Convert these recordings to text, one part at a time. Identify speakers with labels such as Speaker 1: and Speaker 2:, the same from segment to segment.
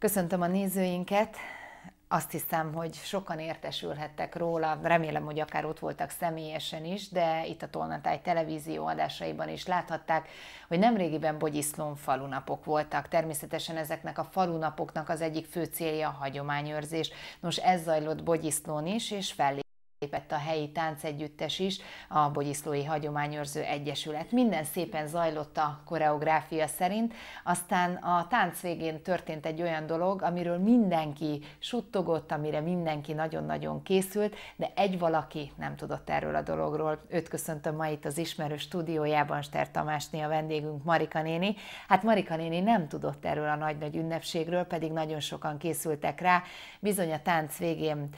Speaker 1: Köszöntöm a nézőinket, azt hiszem, hogy sokan értesülhettek róla, remélem, hogy akár ott voltak személyesen is, de itt a Tolnatáj televízió adásaiban is láthatták, hogy nemrégiben Bogyiszlón falunapok voltak. Természetesen ezeknek a falunapoknak az egyik fő célja a hagyományőrzés. Nos, ez zajlott Bogyiszlón is, és fellé lépett a helyi táncegyüttes is, a Bogyiszlói Hagyományőrző Egyesület. Minden szépen zajlott a koreográfia szerint, aztán a tánc végén történt egy olyan dolog, amiről mindenki suttogott, amire mindenki nagyon-nagyon készült, de egy valaki nem tudott erről a dologról. Őt köszöntöm ma itt az ismerő stúdiójában, Ster Tamásné a vendégünk, Marika néni. Hát Marika néni nem tudott erről a nagy-nagy ünnepségről, pedig nagyon sokan készültek rá. Bizony a tánc végén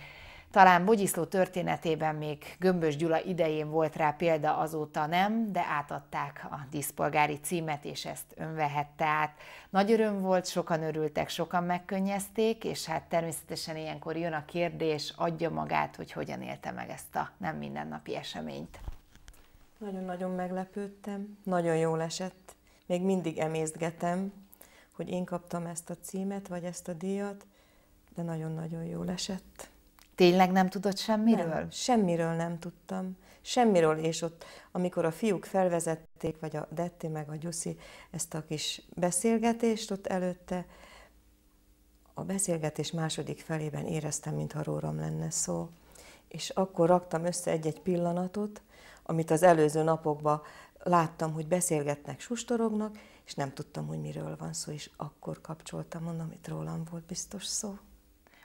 Speaker 1: talán Bogyiszló történetében még Gömbös Gyula idején volt rá példa, azóta nem, de átadták a díszpolgári címet, és ezt önvehette át. Nagy öröm volt, sokan örültek, sokan megkönnyezték, és hát természetesen ilyenkor jön a kérdés, adja magát, hogy hogyan élte meg ezt a nem mindennapi eseményt.
Speaker 2: Nagyon-nagyon meglepődtem, nagyon jól esett. Még mindig emészgetem, hogy én kaptam ezt a címet, vagy ezt a díjat, de nagyon-nagyon jól esett. Tényleg nem tudott semmiről? Nem, semmiről nem tudtam. Semmiről, és ott, amikor a fiúk felvezették, vagy a Detti, meg a Gyuszi ezt a kis beszélgetést ott előtte, a beszélgetés második felében éreztem, mintha rólam lenne szó. És akkor raktam össze egy-egy pillanatot, amit az előző napokban láttam, hogy beszélgetnek, sustorognak, és nem tudtam, hogy miről van szó, és akkor kapcsoltam, mondom, itt rólam volt biztos szó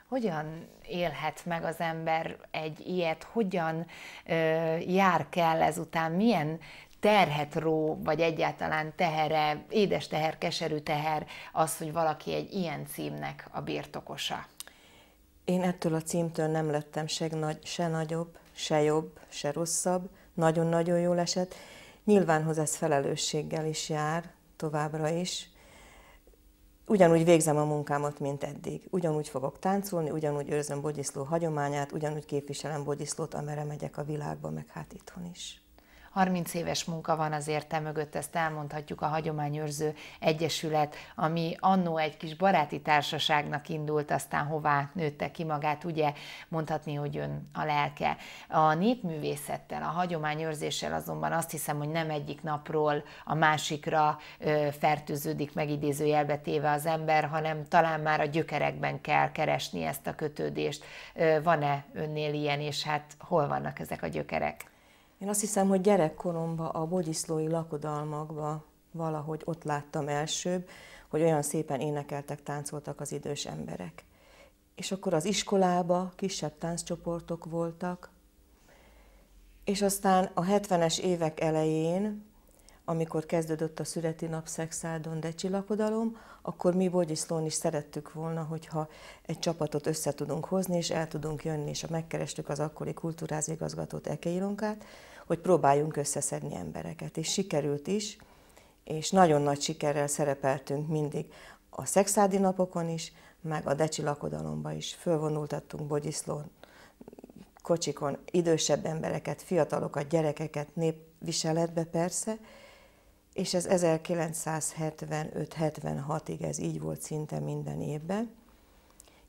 Speaker 1: hogyan élhet meg az ember egy ilyet, hogyan ö, jár kell ezután, milyen terhet ró, vagy egyáltalán tehere, édes teher, keserű teher az, hogy valaki egy ilyen címnek a birtokosa?
Speaker 2: Én ettől a címtől nem lettem se, nagy, se nagyobb, se jobb, se rosszabb, nagyon-nagyon jól esett. Nyilvánhoz ez felelősséggel is jár, továbbra is, ugyanúgy végzem a munkámat, mint eddig. Ugyanúgy fogok táncolni, ugyanúgy őrzöm Bogyiszló hagyományát, ugyanúgy képviselem
Speaker 1: Bogyiszlót, amerre megyek a világba, meg hát itthon is. 30 éves munka van azért te mögött, ezt elmondhatjuk a Hagyományőrző Egyesület, ami annó egy kis baráti társaságnak indult, aztán hová nőtte ki magát, ugye mondhatni, hogy ön a lelke. A népművészettel, a hagyományőrzéssel azonban azt hiszem, hogy nem egyik napról a másikra fertőződik meg idézőjelbe téve az ember, hanem talán már a gyökerekben kell keresni ezt a kötődést. Van-e önnél ilyen, és hát hol vannak ezek a gyökerek?
Speaker 2: Én azt hiszem, hogy gyerekkoromban a bogyiszlói lakodalmakba valahogy ott láttam elsőbb, hogy olyan szépen énekeltek, táncoltak az idős emberek. És akkor az iskolába kisebb tánccsoportok voltak, és aztán a 70-es évek elején amikor kezdődött a születi nap szexádon decsi lakodalom, akkor mi Bogyiszlón is szerettük volna, hogyha egy csapatot össze tudunk hozni, és el tudunk jönni, és megkerestük az akkori kultúrázigazgatót, Eke Ilonkát, hogy próbáljunk összeszedni embereket. És sikerült is, és nagyon nagy sikerrel szerepeltünk mindig a szexádi napokon is, meg a decsi lakodalomba is. Fölvonultattunk Bogyiszlón kocsikon idősebb embereket, fiatalokat, gyerekeket, népviseletbe persze, és ez 1975-76-ig ez így volt szinte minden évben,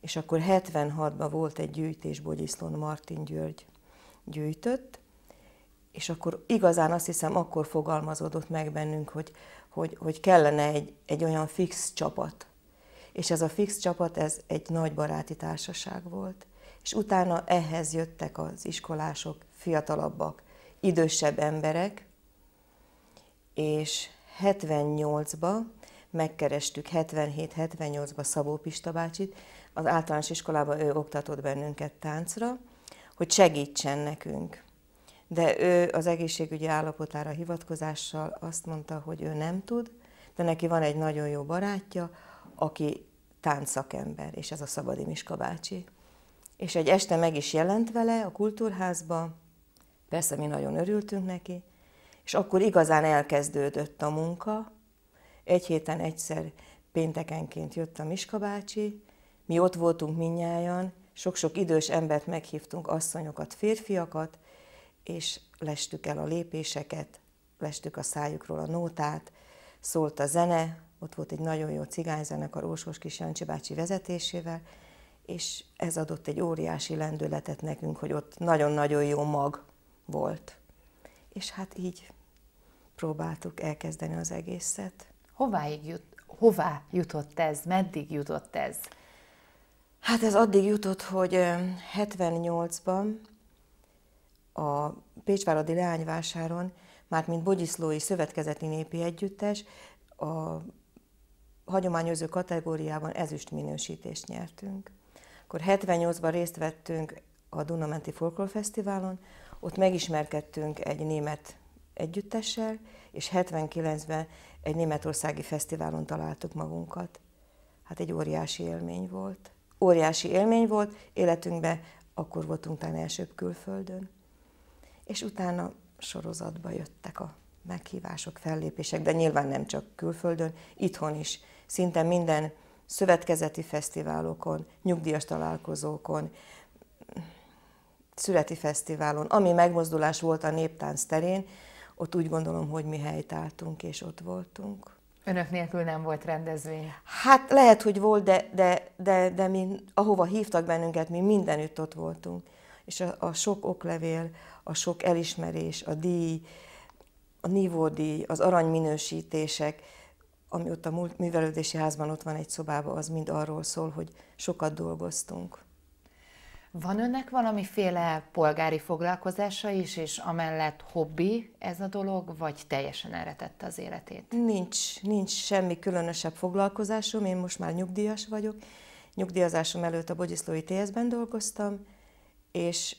Speaker 2: és akkor 76-ban volt egy gyűjtés, Bogyiszlón Martin György gyűjtött, és akkor igazán azt hiszem akkor fogalmazódott meg bennünk, hogy, hogy, hogy kellene egy, egy olyan fix csapat. És ez a fix csapat, ez egy nagy baráti társaság volt. És utána ehhez jöttek az iskolások, fiatalabbak, idősebb emberek, és 78-ba megkerestük 77-78-ba Szabó Pista bácsit, az általános iskolában ő oktatott bennünket táncra, hogy segítsen nekünk. De ő az egészségügyi állapotára hivatkozással azt mondta, hogy ő nem tud, de neki van egy nagyon jó barátja, aki táncszakember, és ez a Szabadi Miska bácsi. És egy este meg is jelent vele a kultúrházba, persze mi nagyon örültünk neki, és akkor igazán elkezdődött a munka. Egy héten egyszer péntekenként jött a Miska bácsi, mi ott voltunk minnyáján, sok-sok idős embert meghívtunk, asszonyokat, férfiakat, és lestük el a lépéseket, lestük a szájukról a nótát, szólt a zene, ott volt egy nagyon jó cigányzenekar Ósós Kis Jancsi bácsi vezetésével, és ez adott egy óriási lendületet nekünk, hogy ott nagyon-nagyon jó mag volt. És hát így próbáltuk elkezdeni az egészet.
Speaker 1: Hováig jut, hová
Speaker 2: jutott ez? Meddig jutott ez? Hát ez addig jutott, hogy 78-ban a Pécsváradi Leányvásáron, már mint Bogyiszlói Szövetkezeti Népi Együttes, a hagyományozó kategóriában ezüst minősítést nyertünk. Akkor 78-ban részt vettünk a Dunamenti Folklor Fesztiválon, ott megismerkedtünk egy német együttessel, és 79-ben egy németországi fesztiválon találtuk magunkat. Hát egy óriási élmény volt. Óriási élmény volt, életünkben akkor voltunk talán elsőbb külföldön. És utána sorozatba jöttek a meghívások, fellépések, de nyilván nem csak külföldön, itthon is. Szinte minden szövetkezeti fesztiválokon, nyugdíjas találkozókon, születi fesztiválon, ami megmozdulás volt a néptánc terén, ott úgy gondolom, hogy mi helytáltunk és ott voltunk.
Speaker 1: Önök nélkül nem volt rendezvény?
Speaker 2: Hát lehet, hogy volt, de, de, de, de mi, ahova hívtak bennünket, mi mindenütt ott voltunk. És a, a sok oklevél, a sok elismerés, a díj, a nívódíj, az aranyminősítések, ami ott a művelődési házban ott van egy szobában, az mind arról szól, hogy sokat dolgoztunk.
Speaker 1: Van önnek valamiféle polgári foglalkozása is, és amellett hobbi ez a dolog, vagy teljesen elretette az életét? Nincs, nincs semmi különösebb foglalkozásom, én most már nyugdíjas
Speaker 2: vagyok. Nyugdíjazásom előtt a Bogyiszlói tsz ben dolgoztam, és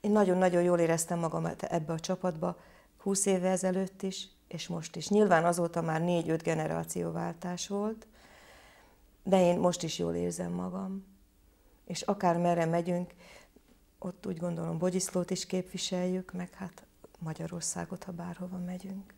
Speaker 2: én nagyon-nagyon jól éreztem magamat ebbe a csapatba, 20 éve ezelőtt is, és most is. Nyilván azóta már 4-5 generációváltás volt, de én most is jól érzem magam és akár merre megyünk, ott úgy gondolom Bogyiszlót is képviseljük, meg hát Magyarországot, ha bárhova
Speaker 1: megyünk.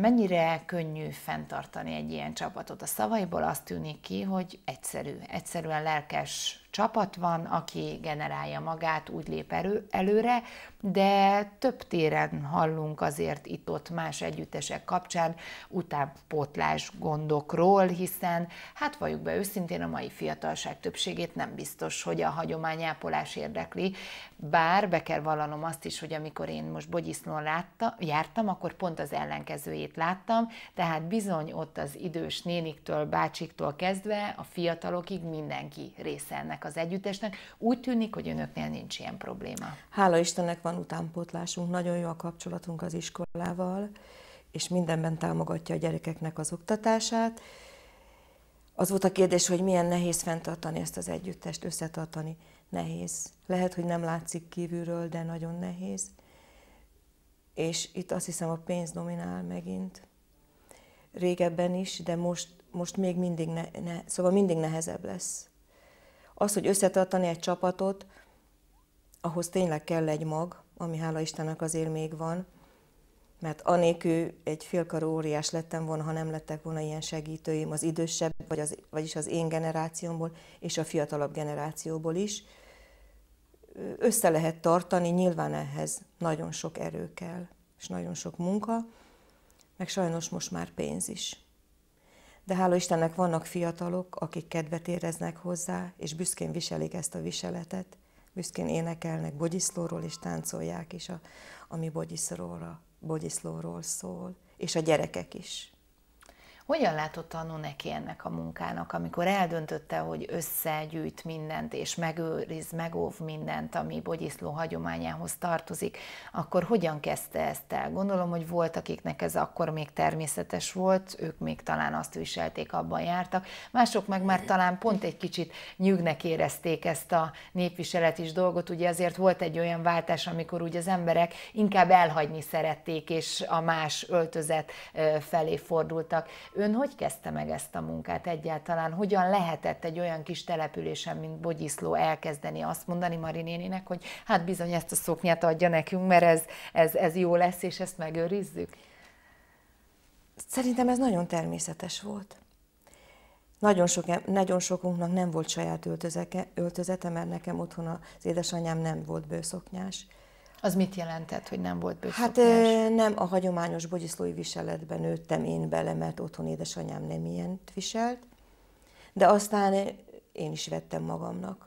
Speaker 1: Mennyire könnyű fenntartani egy ilyen csapatot? A szavaiból azt tűnik ki, hogy egyszerű, egyszerűen lelkes csapat van, aki generálja magát, úgy lép elő, előre, de több téren hallunk azért itt-ott más együttesek kapcsán utánpótlás gondokról, hiszen hát valljuk be őszintén a mai fiatalság többségét nem biztos, hogy a hagyományápolás érdekli, bár be kell vallanom azt is, hogy amikor én most Bogyisznon látta, jártam, akkor pont az ellenkezőjét láttam, tehát bizony ott az idős néniktől, bácsiktól kezdve a fiatalokig mindenki része ennek ennek az együttesnek. Úgy tűnik, hogy önöknél nincs ilyen probléma. Hála Istennek van utánpótlásunk, nagyon jó a kapcsolatunk az
Speaker 2: iskolával, és mindenben támogatja a gyerekeknek az oktatását. Az volt a kérdés, hogy milyen nehéz fenntartani ezt az együttest, összetartani. Nehéz. Lehet, hogy nem látszik kívülről, de nagyon nehéz. És itt azt hiszem a pénz dominál megint. Régebben is, de most, most még mindig ne, ne, szóval mindig nehezebb lesz. Az, hogy összetartani egy csapatot, ahhoz tényleg kell egy mag, ami hála Istennek azért még van, mert anélkül egy félkarú óriás lettem volna, ha nem lettek volna ilyen segítőim az idősebb, vagy az, vagyis az én generációmból és a fiatalabb generációból is. Össze lehet tartani, nyilván ehhez nagyon sok erő kell, és nagyon sok munka, meg sajnos most már pénz is de hála Istennek vannak fiatalok, akik kedvet éreznek hozzá, és büszkén viselik ezt a viseletet, büszkén énekelnek Bogyiszlóról, és táncolják is, a, ami Bogyiszlóra, Bogyiszlóról szól, és a gyerekek is.
Speaker 1: Hogyan látott Anu neki ennek a munkának, amikor eldöntötte, hogy összegyűjt mindent, és megőriz, megóv mindent, ami Bogyiszló hagyományához tartozik, akkor hogyan kezdte ezt el? Gondolom, hogy volt, akiknek ez akkor még természetes volt, ők még talán azt viselték, abban jártak, mások meg már talán pont egy kicsit nyűgnek érezték ezt a népviselet is dolgot, ugye azért volt egy olyan váltás, amikor úgy az emberek inkább elhagyni szerették, és a más öltözet felé fordultak Ön hogy kezdte meg ezt a munkát egyáltalán? Hogyan lehetett egy olyan kis településen, mint Bogyiszló elkezdeni azt mondani Marinéninek, hogy hát bizony ezt a szoknyát adja nekünk, mert ez, ez, ez jó lesz, és ezt megőrizzük? Szerintem ez nagyon természetes volt.
Speaker 2: Nagyon, sok, nagyon sokunknak nem volt saját öltözete, öltözete, mert nekem otthon az édesanyám nem volt bőszoknyás. Az mit jelentett, hogy nem volt bőszoknyás? Hát nem a hagyományos bogyiszlói viseletben nőttem én bele, mert otthon édesanyám nem ilyent viselt, de aztán én is vettem magamnak.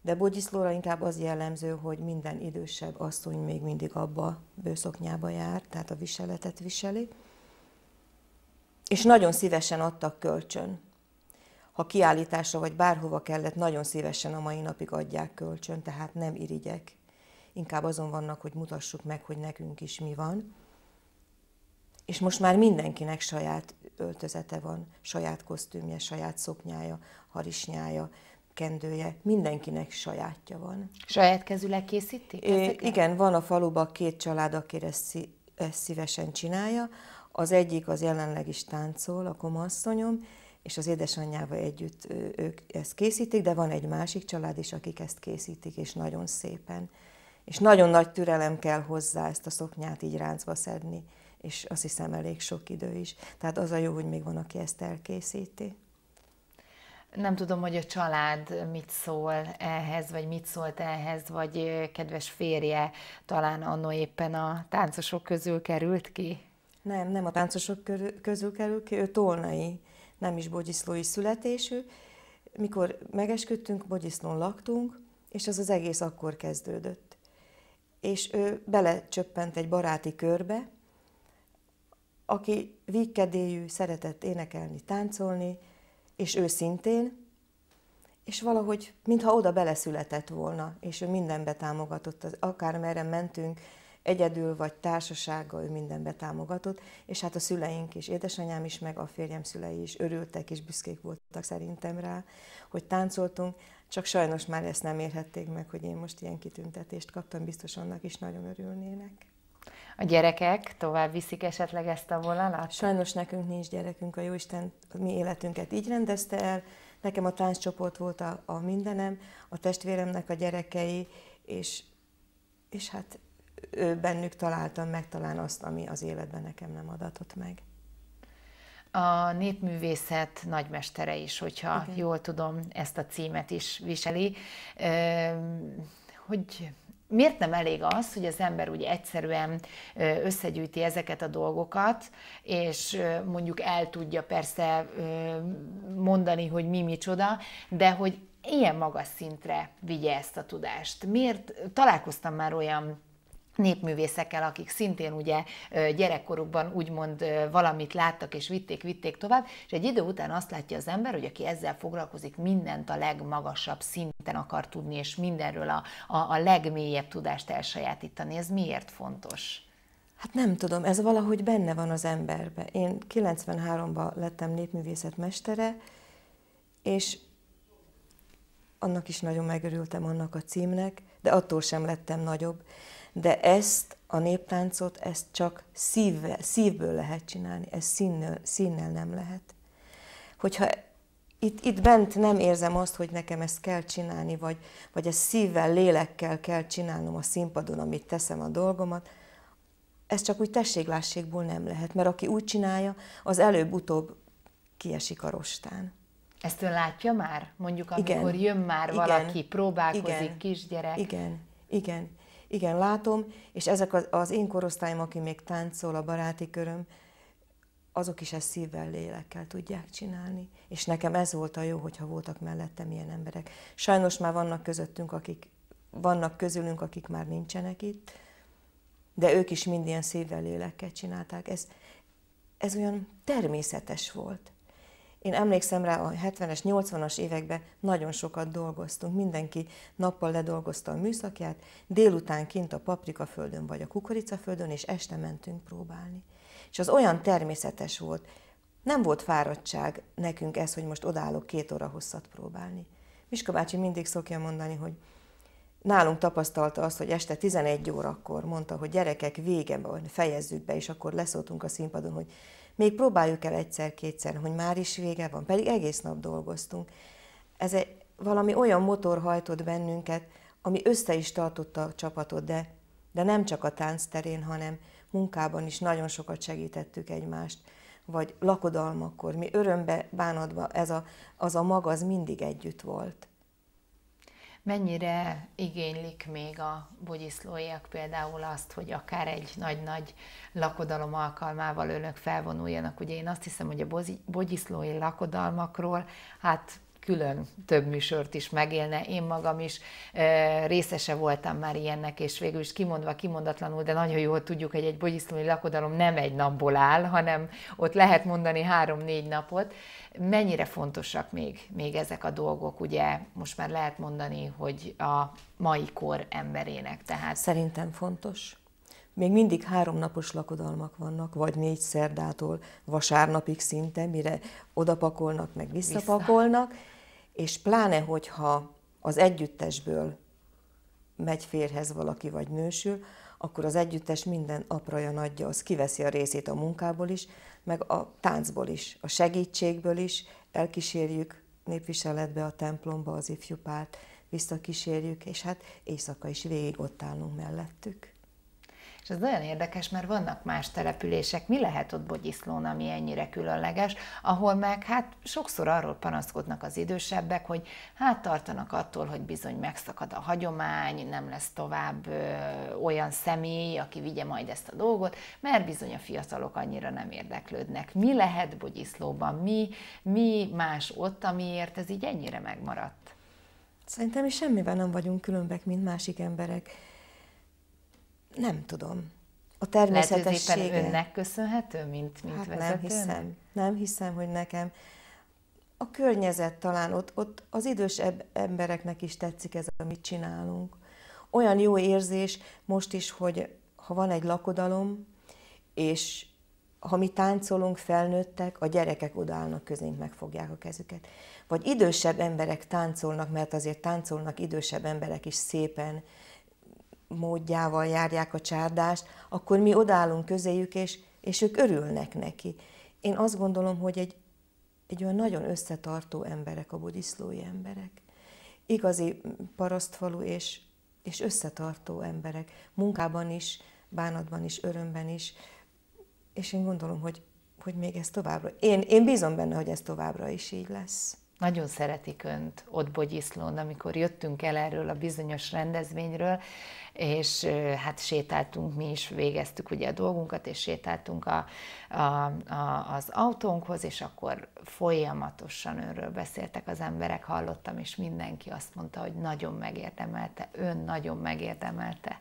Speaker 2: De Bogyiszlóra inkább az jellemző, hogy minden idősebb asszony még mindig abba bőszoknyába jár, tehát a viseletet viseli. És nagyon szívesen adtak kölcsön. Ha kiállításra vagy bárhova kellett, nagyon szívesen a mai napig adják kölcsön, tehát nem irigyek inkább azon vannak, hogy mutassuk meg, hogy nekünk is mi van. És most már mindenkinek saját öltözete van, saját kosztümje, saját szoknyája, harisnyája, kendője, mindenkinek sajátja van. Saját kezüleg készítik? É, igen, van a faluban két család, aki ezt, ezt szívesen csinálja. Az egyik az jelenleg is táncol, a komasszonyom, és az édesanyjával együtt ők ezt készítik, de van egy másik család is, akik ezt készítik, és nagyon szépen és nagyon nagy türelem kell hozzá ezt a szoknyát így ráncba szedni, és azt hiszem elég sok idő is. Tehát az a jó, hogy még van, aki ezt elkészíti.
Speaker 1: Nem tudom, hogy a család mit szól ehhez, vagy mit szólt ehhez, vagy kedves férje talán annó éppen a táncosok közül került ki? Nem, nem a táncosok közül került ki, ő tolnai, nem is
Speaker 2: bogyiszlói születésű. Mikor megesküdtünk, bogyiszlón laktunk, és az az egész akkor kezdődött és ő belecsöppent egy baráti körbe, aki vígkedélyű, szeretett énekelni, táncolni, és ő szintén, és valahogy, mintha oda beleszületett volna, és ő mindenbe támogatott, merre mentünk, egyedül vagy társasággal, ő mindenbe támogatott, és hát a szüleink is, édesanyám is, meg a férjem szülei is örültek és büszkék voltak szerintem rá, hogy táncoltunk. Csak sajnos már ezt nem érhették meg, hogy én most ilyen kitüntetést kaptam, biztos annak is nagyon örülnének. A gyerekek tovább viszik esetleg ezt a vonalat? Sajnos nekünk nincs gyerekünk, a Jóisten mi életünket így rendezte el. Nekem a tánccsoport volt a, a mindenem, a testvéremnek a gyerekei, és, és hát ő bennük találtam meg talán azt, ami az életben nekem nem adatott meg
Speaker 1: a népművészet nagymestere is, hogyha Igen. jól tudom, ezt a címet is viseli. Hogy miért nem elég az, hogy az ember úgy egyszerűen összegyűjti ezeket a dolgokat, és mondjuk el tudja persze mondani, hogy mi micsoda, de hogy ilyen magas szintre vigye ezt a tudást. Miért találkoztam már olyan népművészekkel, akik szintén ugye gyerekkorukban úgymond valamit láttak és vitték, vitték tovább, és egy idő után azt látja az ember, hogy aki ezzel foglalkozik, mindent a legmagasabb szinten akar tudni, és mindenről a, a, a legmélyebb tudást elsajátítani. Ez miért fontos? Hát nem
Speaker 2: tudom, ez valahogy benne van az emberbe. Én 93-ban lettem népművészet mestere, és annak is nagyon megörültem annak a címnek, de attól sem lettem nagyobb de ezt a néptáncot, ezt csak szívvel, szívből lehet csinálni, ez színnel, színnel nem lehet. Hogyha itt, itt bent nem érzem azt, hogy nekem ezt kell csinálni, vagy, vagy ezt szívvel, lélekkel kell csinálnom a színpadon, amit teszem a dolgomat, ez csak úgy tességlásségból nem lehet, mert aki úgy csinálja, az előbb-utóbb kiesik a rostán.
Speaker 1: Ezt ön látja már? Mondjuk, amikor igen, jön már valaki, igen, próbálkozik, igen, kisgyerek. Igen, igen igen,
Speaker 2: látom, és ezek az, az én korosztályom, aki még táncol, a baráti köröm, azok is ezt szívvel, lélekkel tudják csinálni. És nekem ez volt a jó, hogyha voltak mellettem ilyen emberek. Sajnos már vannak közöttünk, akik, vannak közülünk, akik már nincsenek itt, de ők is mind ilyen szívvel, lélekkel csinálták. Ez, ez olyan természetes volt. Én emlékszem rá, a 70-es, 80-as években nagyon sokat dolgoztunk, mindenki nappal ledolgozta a műszakját, délután kint a paprikaföldön vagy a kukoricaföldön, és este mentünk próbálni. És az olyan természetes volt, nem volt fáradtság nekünk ez, hogy most odállok két óra hosszat próbálni. Miska bácsi mindig szokja mondani, hogy nálunk tapasztalta azt, hogy este 11 órakor mondta, hogy gyerekek, vége van, fejezzük be, és akkor leszóltunk a színpadon, hogy még próbáljuk el egyszer-kétszer, hogy már is vége van, pedig egész nap dolgoztunk. Ez egy, valami olyan motor hajtott bennünket, ami össze is tartotta a csapatot, de, de nem csak a tánc terén, hanem munkában is nagyon sokat segítettük egymást, vagy lakodalmakkor, mi örömbe, bánatba, ez a, az a mag az mindig együtt volt
Speaker 1: mennyire igénylik még a bogyiszlóiak például azt, hogy akár egy nagy-nagy lakodalom alkalmával önök felvonuljanak. Ugye én azt hiszem, hogy a bogyiszlói lakodalmakról, hát külön több műsort is megélne. Én magam is eh, részese voltam már ilyennek, és végül is kimondva, kimondatlanul, de nagyon jól tudjuk, hogy egy bogiszlói lakodalom nem egy napból áll, hanem ott lehet mondani három-négy napot. Mennyire fontosak még, még ezek a dolgok, ugye most már lehet mondani, hogy a mai kor emberének. Tehát... Szerintem fontos. Még mindig háromnapos
Speaker 2: lakodalmak vannak, vagy négy szerdától vasárnapig szinte, mire odapakolnak, meg visszapakolnak. Vissza és pláne, hogyha az együttesből megy férhez valaki, vagy nősül, akkor az együttes minden apraja nagyja, az kiveszi a részét a munkából is, meg a táncból is, a segítségből is, elkísérjük népviseletbe a templomba az ifjú párt, visszakísérjük, és hát
Speaker 1: éjszaka is végig ott állunk mellettük. És ez nagyon érdekes, mert vannak más települések, mi lehet ott Bogyiszlón, ami ennyire különleges, ahol meg hát sokszor arról panaszkodnak az idősebbek, hogy hát tartanak attól, hogy bizony megszakad a hagyomány, nem lesz tovább ö, olyan személy, aki vigye majd ezt a dolgot, mert bizony a fiatalok annyira nem érdeklődnek. Mi lehet Bogyiszlóban, mi, mi más ott, amiért ez így ennyire megmaradt?
Speaker 2: Szerintem mi semmiben nem vagyunk különbek, mint másik emberek nem tudom. A természetessége. Lehet, hogy önnek
Speaker 1: köszönhető, mint, mint hát Nem hiszem,
Speaker 2: nem hiszem, hogy nekem. A környezet talán, ott, ott az idős embereknek is tetszik ez, amit csinálunk. Olyan jó érzés most is, hogy ha van egy lakodalom, és ha mi táncolunk, felnőttek, a gyerekek odállnak közénk, megfogják a kezüket. Vagy idősebb emberek táncolnak, mert azért táncolnak idősebb emberek is szépen, módjával járják a csárdást, akkor mi odállunk közéjük, és, és ők örülnek neki. Én azt gondolom, hogy egy, egy olyan nagyon összetartó emberek a budiszlói emberek. Igazi parasztfalu és, és összetartó emberek. Munkában is, bánatban is, örömben is.
Speaker 1: És én gondolom, hogy, hogy még ez továbbra... Én, én bízom benne, hogy ez továbbra is így lesz nagyon szeretik Önt ott Bogyiszlón, amikor jöttünk el erről a bizonyos rendezvényről, és hát sétáltunk, mi is végeztük ugye a dolgunkat, és sétáltunk a, a, a, az autónkhoz, és akkor folyamatosan önről beszéltek az emberek, hallottam, és mindenki azt mondta, hogy nagyon megérdemelte, ön nagyon megérdemelte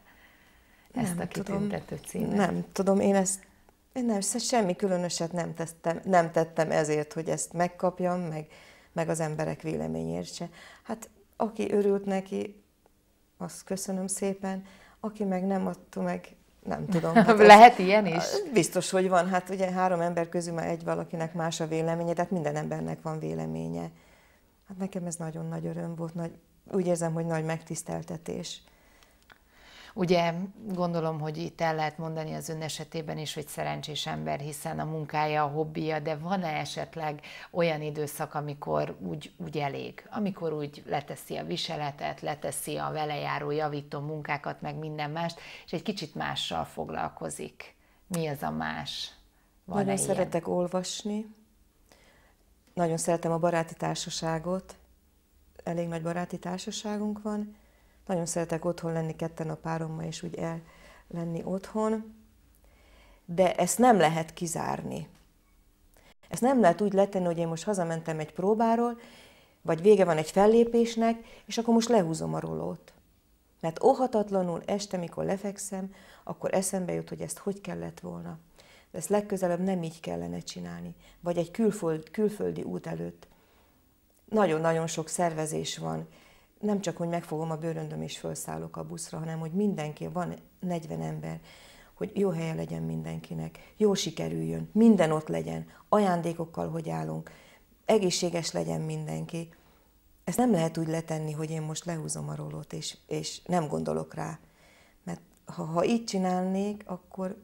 Speaker 1: ezt nem a kitüntető címet. Nem
Speaker 2: tudom, én ezt én nem, semmi különöset nem tettem, nem tettem ezért, hogy ezt megkapjam, meg meg az emberek véleményért se. Hát aki örült neki, azt köszönöm szépen, aki meg nem adta meg, nem tudom. Hát Lehet ilyen is? Biztos, hogy van. Hát ugye három ember közül már egy valakinek más a véleménye, tehát minden embernek van véleménye. Hát nekem ez nagyon nagy öröm volt, nagy, úgy érzem, hogy nagy megtiszteltetés.
Speaker 1: Ugye gondolom, hogy itt el lehet mondani az ön esetében is, hogy szerencsés ember, hiszen a munkája, a hobbija, de van-e esetleg olyan időszak, amikor úgy, úgy elég, amikor úgy leteszi a viseletet, leteszi a velejáró javító munkákat, meg minden mást, és egy kicsit mással foglalkozik. Mi az a más? van Nagyon ilyen? szeretek
Speaker 2: olvasni, nagyon szeretem a baráti társaságot, elég nagy baráti társaságunk van, nagyon szeretek otthon lenni ketten a párommal, és úgy el lenni otthon, de ezt nem lehet kizárni. Ezt nem lehet úgy letenni, hogy én most hazamentem egy próbáról, vagy vége van egy fellépésnek, és akkor most lehúzom a rolót. Mert óhatatlanul este, mikor lefekszem, akkor eszembe jut, hogy ezt hogy kellett volna. De ezt legközelebb nem így kellene csinálni. Vagy egy külföld, külföldi út előtt. Nagyon-nagyon sok szervezés van, nem csak, hogy megfogom a bőröndöm és felszállok a buszra, hanem hogy mindenki, van 40 ember, hogy jó helye legyen mindenkinek, jó sikerüljön, minden ott legyen, ajándékokkal hogy állunk, egészséges legyen mindenki. Ezt nem lehet úgy letenni, hogy én most lehúzom a rólót, és, és nem gondolok rá. Mert ha, ha így csinálnék, akkor,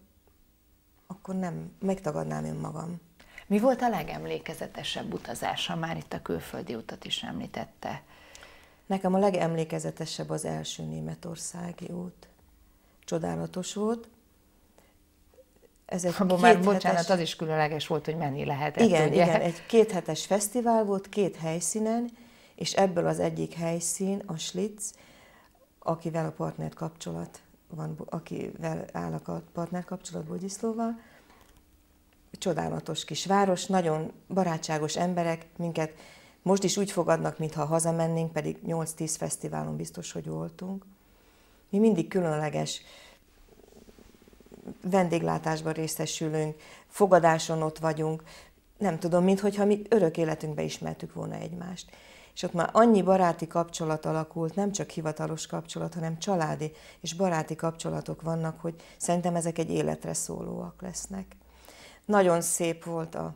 Speaker 2: akkor nem, megtagadnám önmagam. Mi volt a legemlékezetesebb utazása? Már itt a külföldi utat is említette. Nekem a legemlékezetesebb az első németországi út. Csodálatos volt.
Speaker 1: Ez egy Abba már, hetes... bocsánat, az is különleges volt, hogy menni lehetett. Igen, ugye? igen,
Speaker 2: egy kéthetes fesztivál volt, két helyszínen, és ebből az egyik helyszín, a Schlitz, akivel a partner kapcsolat van, akivel áll a partner kapcsolat Bogyiszlóval. csodálatos kis város, nagyon barátságos emberek, minket most is úgy fogadnak, mintha hazamennénk, pedig 8-10 fesztiválon biztos, hogy voltunk. Mi mindig különleges vendéglátásban részesülünk, fogadáson ott vagyunk, nem tudom, mintha mi örök életünkbe ismertük volna egymást. És ott már annyi baráti kapcsolat alakult, nem csak hivatalos kapcsolat, hanem családi és baráti kapcsolatok vannak, hogy szerintem ezek egy életre szólóak lesznek. Nagyon szép volt a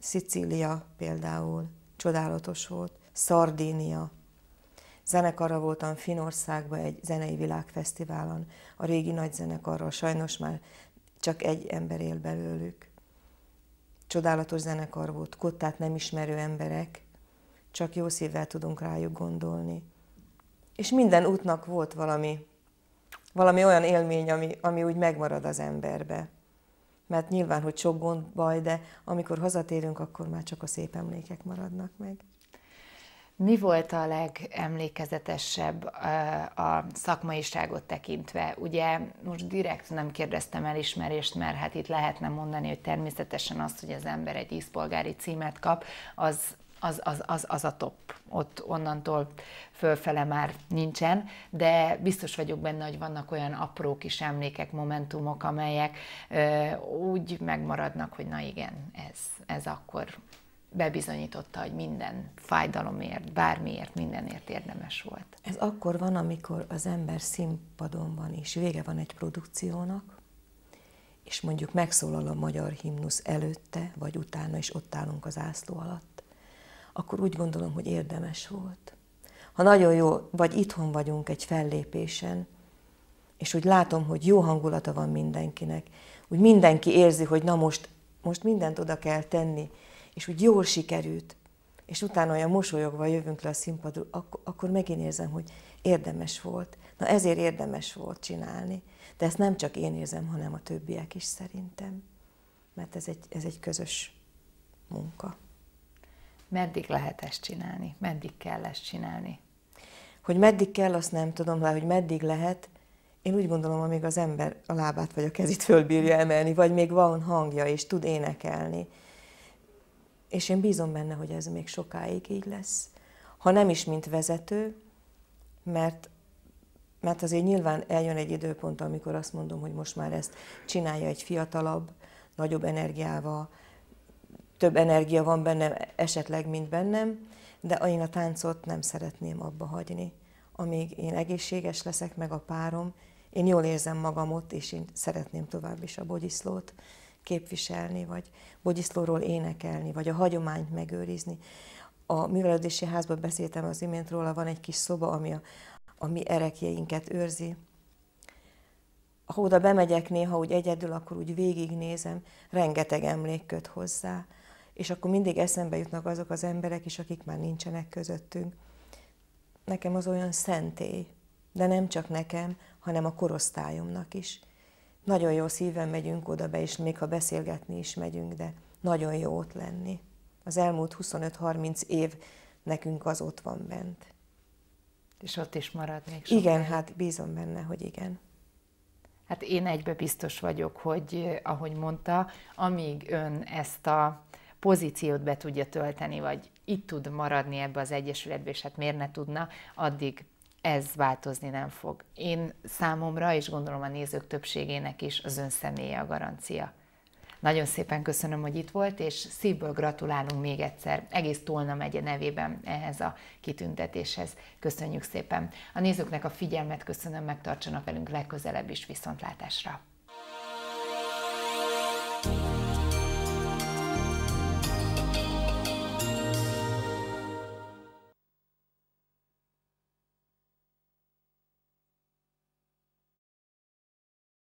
Speaker 2: Szicília például, csodálatos volt. Szardínia. Zenekarra voltam Finországban egy zenei világfesztiválon, a régi nagy zenekarra sajnos már csak egy ember él belőlük. Csodálatos zenekar volt, kottát nem ismerő emberek, csak jó szívvel tudunk rájuk gondolni. És minden útnak volt valami, valami olyan élmény, ami, ami úgy megmarad az emberbe mert nyilván, hogy sok gond, baj, de amikor hazatérünk, akkor már csak a szép emlékek maradnak
Speaker 1: meg. Mi volt a legemlékezetesebb a szakmaiságot tekintve? Ugye most direkt nem kérdeztem elismerést, mert hát itt lehetne mondani, hogy természetesen az, hogy az ember egy ízpolgári címet kap, az az, az, az, az a top. Ott onnantól fölfele már nincsen, de biztos vagyok benne, hogy vannak olyan apró kis emlékek, momentumok, amelyek ö, úgy megmaradnak, hogy na igen, ez, ez akkor bebizonyította, hogy minden fájdalomért, bármiért, mindenért érdemes volt.
Speaker 2: Ez akkor van, amikor az ember színpadon van, és vége van egy produkciónak, és mondjuk megszólal a magyar himnusz előtte, vagy utána, és ott állunk az ászló alatt, akkor úgy gondolom, hogy érdemes volt. Ha nagyon jó, vagy itthon vagyunk egy fellépésen, és úgy látom, hogy jó hangulata van mindenkinek, úgy mindenki érzi, hogy na most, most mindent oda kell tenni, és úgy jól sikerült, és utána olyan mosolyogva jövünk le a színpadra, akkor, akkor megint érzem, hogy érdemes volt. Na ezért érdemes volt csinálni. De ezt nem csak én érzem, hanem a többiek is szerintem. Mert ez egy, ez egy közös munka meddig lehet ezt csinálni, meddig kell ezt csinálni. Hogy meddig kell, azt nem tudom, de hogy meddig lehet, én úgy gondolom, amíg az ember a lábát vagy a kezét fölbírja emelni, vagy még van hangja és tud énekelni. És én bízom benne, hogy ez még sokáig így lesz. Ha nem is, mint vezető, mert, mert azért nyilván eljön egy időpont, amikor azt mondom, hogy most már ezt csinálja egy fiatalabb, nagyobb energiával, több energia van bennem esetleg, mint bennem, de én a táncot nem szeretném abba hagyni. Amíg én egészséges leszek, meg a párom, én jól érzem magam ott, és én szeretném tovább is a bogyiszlót képviselni, vagy bogyiszlóról énekelni, vagy a hagyományt megőrizni. A művelődési házban beszéltem az imént róla, van egy kis szoba, ami a, a mi erekjeinket őrzi. Ha oda bemegyek néha úgy egyedül, akkor úgy végignézem, rengeteg emlék köt hozzá és akkor mindig eszembe jutnak azok az emberek is, akik már nincsenek közöttünk. Nekem az olyan szentély, de nem csak nekem, hanem a korosztályomnak is. Nagyon jó szíven megyünk oda be, és még ha beszélgetni is megyünk, de nagyon jó ott lenni. Az elmúlt 25-30 év nekünk az ott van bent. És ott is marad még sokáig. Igen, hát
Speaker 1: bízom benne, hogy igen. Hát én egybe biztos vagyok, hogy ahogy mondta, amíg ön ezt a pozíciót be tudja tölteni, vagy itt tud maradni ebbe az egyesületbe, és hát miért ne tudna, addig ez változni nem fog. Én számomra, és gondolom a nézők többségének is az ön személye a garancia. Nagyon szépen köszönöm, hogy itt volt, és szívből gratulálunk még egyszer egész Tolna megye nevében ehhez a kitüntetéshez. Köszönjük szépen. A nézőknek a figyelmet köszönöm, megtartsanak velünk legközelebb is viszontlátásra.